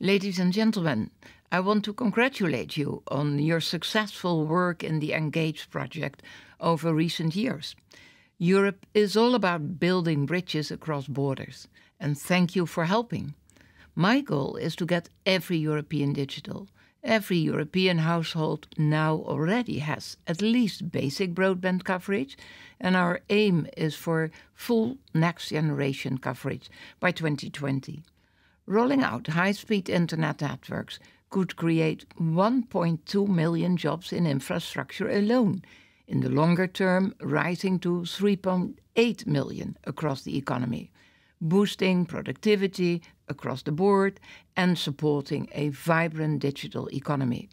Ladies and gentlemen, I want to congratulate you on your successful work in the Engage project over recent years. Europe is all about building bridges across borders, and thank you for helping. My goal is to get every European digital. Every European household now already has at least basic broadband coverage, and our aim is for full next generation coverage by 2020 rolling out high speed internet networks could create 1.2 million jobs in infrastructure alone. In the longer term, rising to 3.8 million across the economy, boosting productivity across the board and supporting a vibrant digital economy.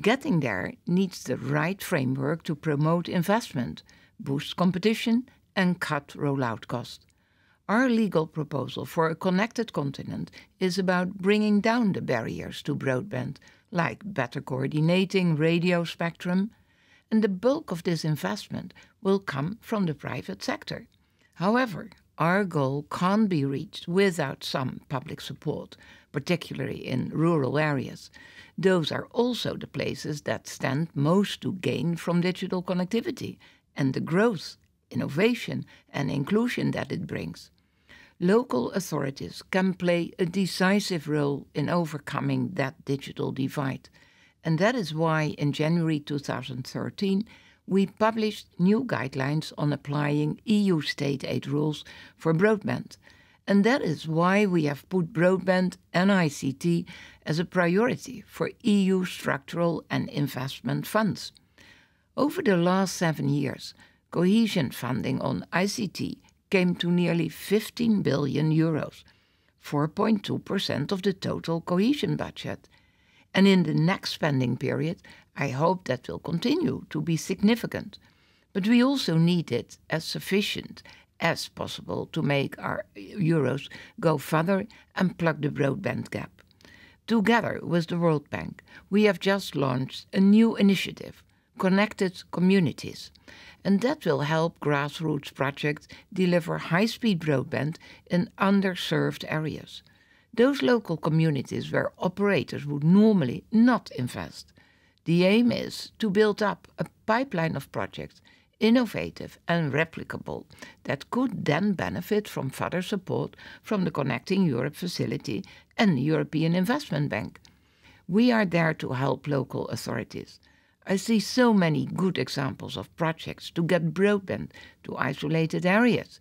Getting there needs the right framework to promote investment, boost competition, and cut rollout costs. Our legal proposal for a connected continent is about bringing down the barriers to broadband, like better coordinating radio spectrum. And the bulk of this investment will come from the private sector. However, our goal can't be reached without some public support, particularly in rural areas. Those are also the places that stand most to gain from digital connectivity and the growth, innovation, and inclusion that it brings local authorities can play a decisive role in overcoming that digital divide. And that is why in January 2013, we published new guidelines on applying EU state aid rules for broadband. And that is why we have put broadband and ICT as a priority for EU structural and investment funds. Over the last seven years, cohesion funding on ICT came to nearly 15 billion euros, 4.2% of the total cohesion budget. And in the next spending period, I hope that will continue to be significant. But we also need it as sufficient as possible to make our euros go further and plug the broadband gap. Together with the World Bank, we have just launched a new initiative connected communities. And that will help grassroots projects deliver high speed broadband in underserved areas. Those local communities where operators would normally not invest. The aim is to build up a pipeline of projects, innovative and replicable, that could then benefit from further support from the Connecting Europe Facility and the European Investment Bank. We are there to help local authorities. I see so many good examples of projects to get broadband to isolated areas.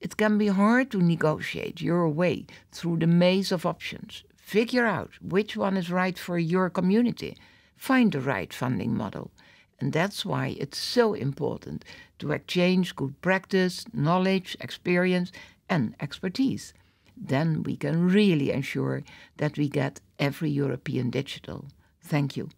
It can be hard to negotiate your way through the maze of options. Figure out which one is right for your community. Find the right funding model. And that's why it's so important to exchange good practice, knowledge, experience, and expertise. Then we can really ensure that we get every European digital. Thank you.